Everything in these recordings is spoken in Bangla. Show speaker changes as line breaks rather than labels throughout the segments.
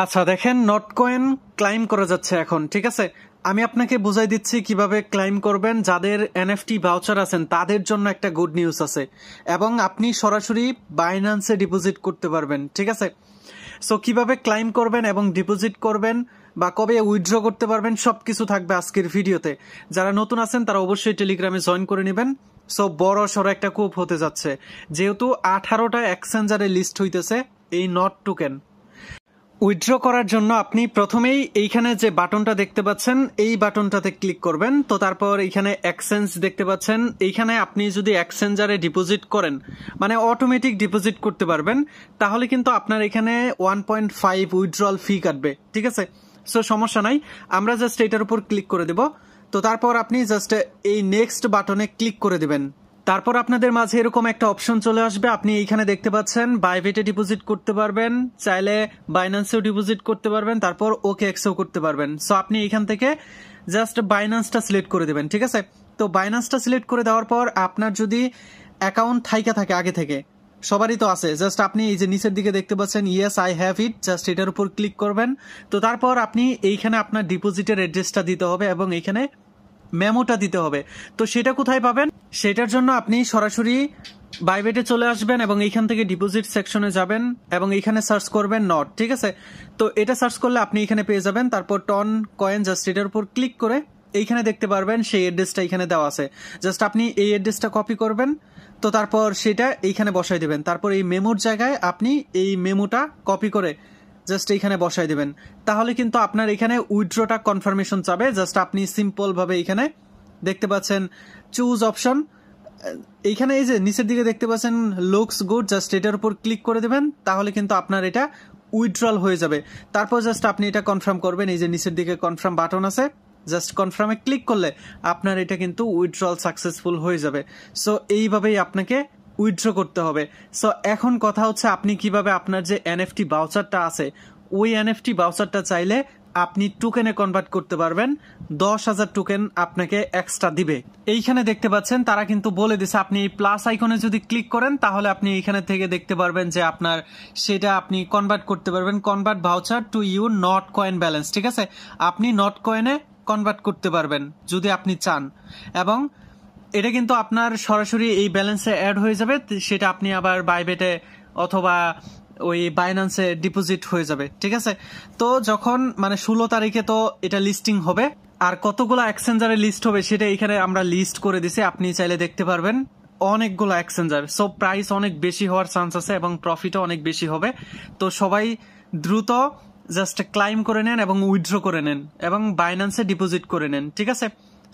আচ্ছা দেখেন নট কয়েন ক্লাইম করা যাচ্ছে এখন ঠিক আছে আমি আপনাকে বুঝাই দিচ্ছি কিভাবে ক্লাইম করবেন যাদের এনএফটি ভাউচার আছেন তাদের জন্য একটা গুড নিউজ আছে এবং আপনি সরাসরি বাইন্যান্সে ডিপোজিট করতে পারবেন ঠিক আছে সো কিভাবে ক্লাইম করবেন এবং ডিপোজিট করবেন বা কবে উইথড্র করতে পারবেন সব কিছু থাকবে আজকের ভিডিওতে যারা নতুন আছেন তারা অবশ্যই টেলিগ্রামে জয়েন করে নেবেন সো বড় সড় একটা কূপ হতে যাচ্ছে যেহেতু আঠারোটা এক্সচেঞ্জারে লিস্ট হইতেছে এই নট টুকেন উইথড্র করার জন্য আপনি প্রথমেই এইখানে যে বাটনটা দেখতে পাচ্ছেন এই বাটনটাতে ক্লিক করবেন তো তারপর এইখানে এক্সচেঞ্জ দেখতে পাচ্ছেন এইখানে আপনি যদি এক্সচেঞ্জারে ডিপোজিট করেন মানে অটোমেটিক ডিপোজিট করতে পারবেন তাহলে কিন্তু আপনার এখানে one point five withdrawal fee কাটবে ঠিক আছে সো সমস্যা নাই আমরা জাস্ট এটার উপর ক্লিক করে দেব তো তারপর আপনি জাস্ট এই নেক্সট বাটনে ক্লিক করে দেবেন তারপর আপনাদের মাঝে এরকম একটা অপশন চলে আসবে আপনি এইখানে দেখতে পাচ্ছেন বাইভেটে ডিপোজিট করতে পারবেন চাইলে বাইন্যান্সেও ডিপোজিট করতে পারবেন তারপর ওকে এক্সও করতে পারবেন সো আপনি এখান থেকে জাস্ট বাইন্যান্সটা সিলেক্ট করে দেবেন ঠিক আছে তো বাইন্যান্সটা সিলেক্ট করে দেওয়ার পর আপনার যদি অ্যাকাউন্ট থাইকা থাকে আগে থেকে সবারই তো আছে জাস্ট আপনি এই যে নিচের দিকে দেখতে পাচ্ছেন yes I have it just এটার উপর ক্লিক করবেন তো তারপর আপনি এইখানে আপনার ডিপোজিটের অ্যাড্রেসটা দিতে হবে এবং এইখানে মেমোটা দিতে হবে তো সেটা কোথায় পাবেন সেটার জন্য আপনি সরাসরি বাইবেটে চলে আসবেন এবং এইখান থেকে ডিপোজিট সেকশনে যাবেন এবং এইখানে সার্চ করবেন নট ঠিক আছে তো এটা সার্চ করলে আপনি এখানে পেয়ে যাবেন তারপর টন কয়েন জাস্ট এটার উপর ক্লিক করে এইখানে দেখতে পারবেন সেই অ্যাড্রেসটা এখানে দেওয়া আছে জাস্ট আপনি এই অ্যাড্রেসটা কপি করবেন তো তারপর সেটা এইখানে বসাই দেবেন তারপর এই মেমোর জায়গায় আপনি এই মেমোটা কপি করে জাস্ট এখানে বসাই দেবেন তাহলে কিন্তু আপনার এখানে উইড্রোটা কনফার্মেশন চাবে জাস্ট আপনি সিম্পলভাবে এখানে দেখতে পাচ্ছেন চুজ অপশন এইখানে এই যে নিচের দিকে দেখতে পাচ্ছেন লুকস গুড জাস্ট এটার উপর ক্লিক করে দেবেন তাহলে কিন্তু আপনার এটা উইথড্রল হয়ে যাবে তারপর জাস্ট আপনি এটা কনফার্ম করবেন এই যে নিচের দিকে কনফার্ম বাটন আছে জাস্ট কনফার্মে ক্লিক করলে আপনার এটা কিন্তু উইথড্রল সাকসেসফুল হয়ে যাবে সো এইভাবেই আপনাকে উইথড্র করতে হবে সো এখন কথা হচ্ছে আপনি কিভাবে আপনার যে এনএফটি বাউচারটা আছে ওই এনএফটি বাউচারটা চাইলে আপনি টোকেনে কনভার্ট করতে পারবেন দশ হাজার টোকেন আপনাকে এক্সট্রা দিবে এইখানে দেখতে পাচ্ছেন তারা কিন্তু বলে দিছে আপনি প্লাস আইকনে যদি ক্লিক করেন তাহলে আপনি এখানে থেকে দেখতে পারবেন যে আপনার সেটা আপনি কনভার্ট করতে পারবেন convert voucher to you not coin balance ঠিক আছে আপনি নট কয়েনে কনভার্ট করতে পারবেন যদি আপনি চান এবং এটা কিন্তু আপনার সরাসরি এই ব্যালেন্সে অ্যাড হয়ে যাবে সেটা আপনি আবার বাইবেটে অথবা ওই বাইন্যান্সে ডিপোজিট হয়ে যাবে ঠিক আছে তো যখন মানে ষোলো তারিখে তো এটা লিস্টিং হবে আর কতগুলো এক্সচেঞ্জারে লিস্ট হবে সেটা এখানে আমরা লিস্ট করে দিছি আপনি চাইলে দেখতে পারবেন অনেকগুলো এক্সচেঞ্জার সো প্রাইস অনেক বেশি হওয়ার চান্স আছে এবং প্রফিটও অনেক বেশি হবে তো সবাই দ্রুত জাস্ট ক্লাইম করে নেন এবং উইথড্র করে নেন এবং বাইন্যান্সে ডিপোজিট করে নেন ঠিক আছে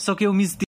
সো কেউ মিস